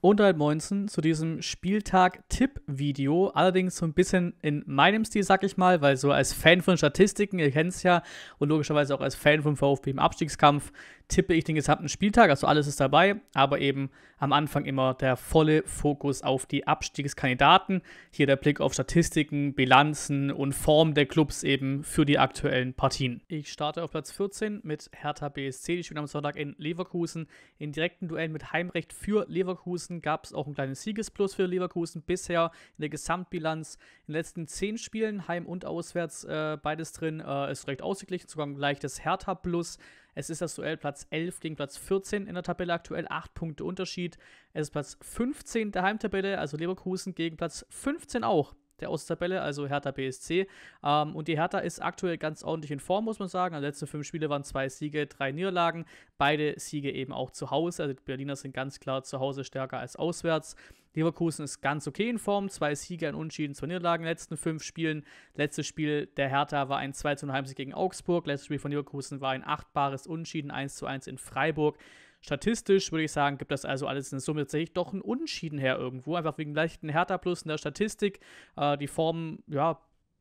und halb 19 zu diesem Spieltag-Tipp-Video. Allerdings so ein bisschen in meinem Stil, sag ich mal, weil so als Fan von Statistiken, ihr kennt es ja, und logischerweise auch als Fan vom VfB im Abstiegskampf, tippe ich den gesamten Spieltag, also alles ist dabei, aber eben am Anfang immer der volle Fokus auf die Abstiegskandidaten. Hier der Blick auf Statistiken, Bilanzen und Form der Clubs eben für die aktuellen Partien. Ich starte auf Platz 14 mit Hertha BSC, die spielen am Sonntag in Leverkusen. In direkten Duellen mit Heimrecht für Leverkusen gab es auch ein kleines Siegesplus für Leverkusen bisher in der Gesamtbilanz. In den letzten 10 Spielen, heim und auswärts, äh, beides drin, äh, ist recht ausgeglichen, sogar ein leichtes Hertha-Plus. Es ist das Duell Platz 11 gegen Platz 14 in der Tabelle aktuell, 8 Punkte Unterschied. Es ist Platz 15 der Heimtabelle, also Leverkusen gegen Platz 15 auch der Außentabelle, also Hertha BSC. Ähm, und die Hertha ist aktuell ganz ordentlich in Form, muss man sagen. Also die letzten fünf Spiele waren zwei Siege, drei Niederlagen. Beide Siege eben auch zu Hause. Also die Berliner sind ganz klar zu Hause stärker als auswärts. Leverkusen ist ganz okay in Form. Zwei Siege, ein Unschieden, zwei Niederlagen in den letzten fünf Spielen. Letztes Spiel der Hertha war ein 2 zu 0 Heimsieg gegen Augsburg. Letztes Spiel von Leverkusen war ein achtbares Unschieden, 1 zu 1 in Freiburg. Statistisch würde ich sagen, gibt das also alles in Summe tatsächlich doch einen Unentschieden her irgendwo. Einfach wegen leichten Hertha-Plus in der Statistik. Äh, die Formen, ja,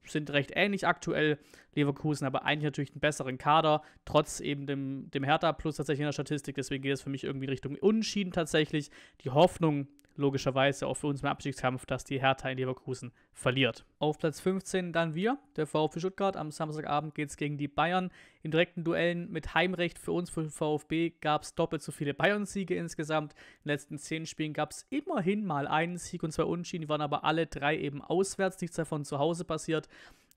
sind recht ähnlich aktuell. Leverkusen aber eigentlich natürlich einen besseren Kader, trotz eben dem, dem Hertha-Plus tatsächlich in der Statistik. Deswegen geht es für mich irgendwie Richtung Unentschieden tatsächlich. Die Hoffnung, logischerweise auch für uns im Abstiegskampf, dass die Hertha in Leverkusen verliert. Auf Platz 15 dann wir, der VfB Stuttgart. Am Samstagabend geht es gegen die Bayern. In direkten Duellen mit Heimrecht für uns, für den VfB, gab es doppelt so viele Bayern-Siege insgesamt. In den letzten zehn Spielen gab es immerhin mal einen Sieg und zwei Unentschieden, die waren aber alle drei eben auswärts, nichts davon zu Hause passiert.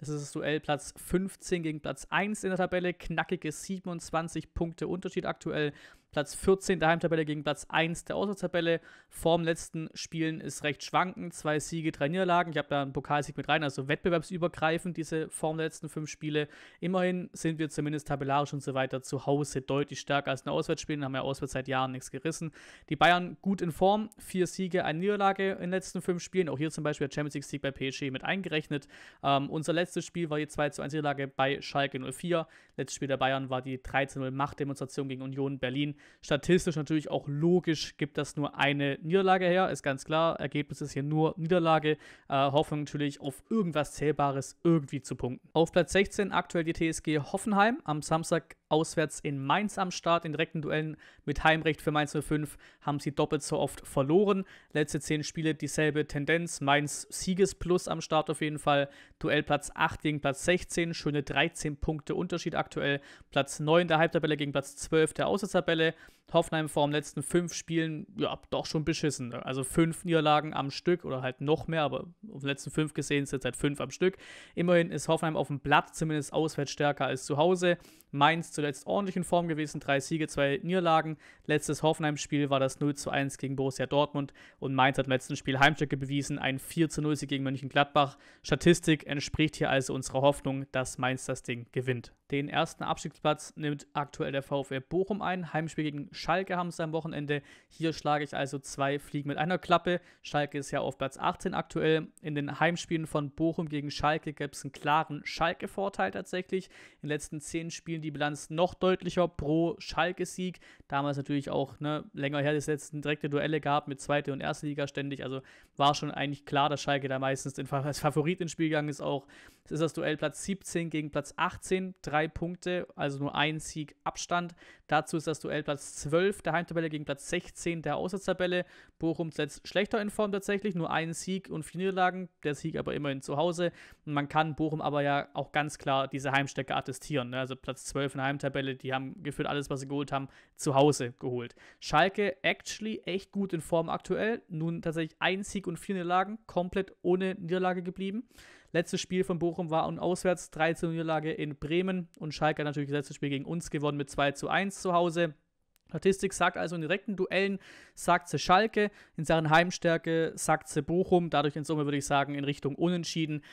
Es ist das Duell Platz 15 gegen Platz 1 in der Tabelle. Knackige 27 Punkte Unterschied aktuell. Platz 14 der Heimtabelle gegen Platz 1 der Auswärtstabelle. Vorm letzten Spielen ist recht schwankend. Zwei Siege, drei Niederlagen. Ich habe da einen Pokalsieg mit rein, also wettbewerbsübergreifend diese Form der letzten fünf Spiele. Immerhin sind wir zumindest tabellarisch und so weiter zu Hause deutlich stärker als in Auswärtsspielen. Haben ja auswärts seit Jahren nichts gerissen. Die Bayern gut in Form. Vier Siege, eine Niederlage in den letzten fünf Spielen. Auch hier zum Beispiel der Champions League-Sieg bei PSG mit eingerechnet. Ähm, unser letztes Letztes Spiel war die 2 zu 1 Niederlage bei Schalke 04. Letztes Spiel der Bayern war die 13 0 Machtdemonstration gegen Union Berlin. Statistisch natürlich auch logisch gibt das nur eine Niederlage her, ist ganz klar. Ergebnis ist hier nur Niederlage. Äh, Hoffnung natürlich auf irgendwas Zählbares irgendwie zu punkten. Auf Platz 16 aktuell die TSG Hoffenheim. Am Samstag auswärts in Mainz am Start. In direkten Duellen mit Heimrecht für Mainz 05 haben sie doppelt so oft verloren. Letzte zehn Spiele dieselbe Tendenz. Mainz Siegesplus am Start auf jeden Fall. Duellplatz 8 gegen Platz 16. Schöne 13 Punkte Unterschied aktuell. Platz 9 der Halbtabelle gegen Platz 12 der Außertabelle. Hoffenheim vor den letzten fünf Spielen, ja, doch schon beschissen. Also fünf Niederlagen am Stück oder halt noch mehr, aber auf den letzten fünf gesehen sind es halt fünf am Stück. Immerhin ist Hoffenheim auf dem Blatt zumindest auswärts stärker als zu Hause. Mainz zuletzt ordentlich in Form gewesen, drei Siege, zwei Niederlagen. Letztes Hoffenheim-Spiel war das 0 zu 1 gegen Borussia Dortmund und Mainz hat im letzten Spiel Heimstücke bewiesen, ein 4 zu 0 Sieg gegen Mönchengladbach. Statistik entspricht hier also unserer Hoffnung, dass Mainz das Ding gewinnt. Den ersten Abstiegsplatz nimmt aktuell der VfL Bochum ein. Heimspiel gegen Schalke haben sie am Wochenende. Hier schlage ich also zwei Fliegen mit einer Klappe. Schalke ist ja auf Platz 18 aktuell. In den Heimspielen von Bochum gegen Schalke gäbe es einen klaren Schalke-Vorteil tatsächlich. In den letzten zehn Spielen die Bilanz noch deutlicher pro Schalke-Sieg. Damals natürlich auch ne, länger her, das letzten direkte Duelle gab mit zweite und erste Liga ständig. Also war schon eigentlich klar, dass Schalke da meistens den, als Favorit ins Spiel gegangen ist. Auch es ist das Duell Platz 17 gegen Platz 18, drei Punkte, also nur ein Sieg Abstand. Dazu ist das Duell Platz 12 der Heimtabelle gegen Platz 16 der Auswärtstabelle. Bochum setzt schlechter in Form tatsächlich, nur ein Sieg und vier Niederlagen. Der Sieg aber immerhin zu Hause. Und man kann Bochum aber ja auch ganz klar diese Heimstärke attestieren. Ne? Also Platz 12 12 in der Heimtabelle, die haben gefühlt alles, was sie geholt haben, zu Hause geholt. Schalke actually echt gut in Form aktuell. Nun tatsächlich ein Sieg und vier Niederlagen, komplett ohne Niederlage geblieben. Letztes Spiel von Bochum war und auswärts 13 Niederlage in Bremen und Schalke hat natürlich das letzte Spiel gegen uns gewonnen mit 2 zu 1 zu Hause. Statistik sagt also in direkten Duellen, sagt sie Schalke, in Sachen Heimstärke sagt sie Bochum, dadurch in Summe würde ich sagen in Richtung Unentschieden.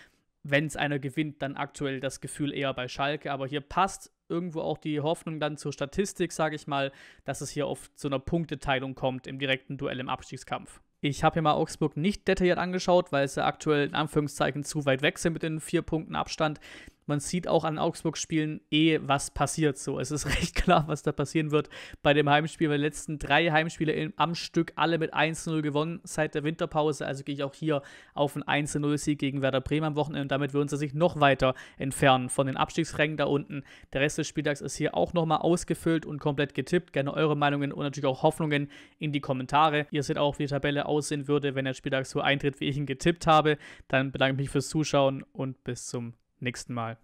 Wenn es einer gewinnt, dann aktuell das Gefühl eher bei Schalke, aber hier passt irgendwo auch die Hoffnung dann zur Statistik, sage ich mal, dass es hier oft zu einer Punkteteilung kommt im direkten Duell im Abstiegskampf. Ich habe mir mal Augsburg nicht detailliert angeschaut, weil sie aktuell in Anführungszeichen zu weit weg sind mit den vier Punkten Abstand. Man sieht auch an Augsburg-Spielen eh, was passiert. So, es ist recht klar, was da passieren wird bei dem Heimspiel. Weil die letzten drei Heimspiele am Stück alle mit 1-0 gewonnen seit der Winterpause. Also gehe ich auch hier auf einen 1-0-Sieg gegen Werder Bremen am Wochenende. Und damit würden sie sich noch weiter entfernen von den Abstiegsrängen da unten. Der Rest des Spieltags ist hier auch nochmal ausgefüllt und komplett getippt. Gerne eure Meinungen und natürlich auch Hoffnungen in die Kommentare. Ihr seht auch, wie die Tabelle aussehen würde, wenn der Spieltag so eintritt, wie ich ihn getippt habe. Dann bedanke ich mich fürs Zuschauen und bis zum nächsten Mal nächsten Mal.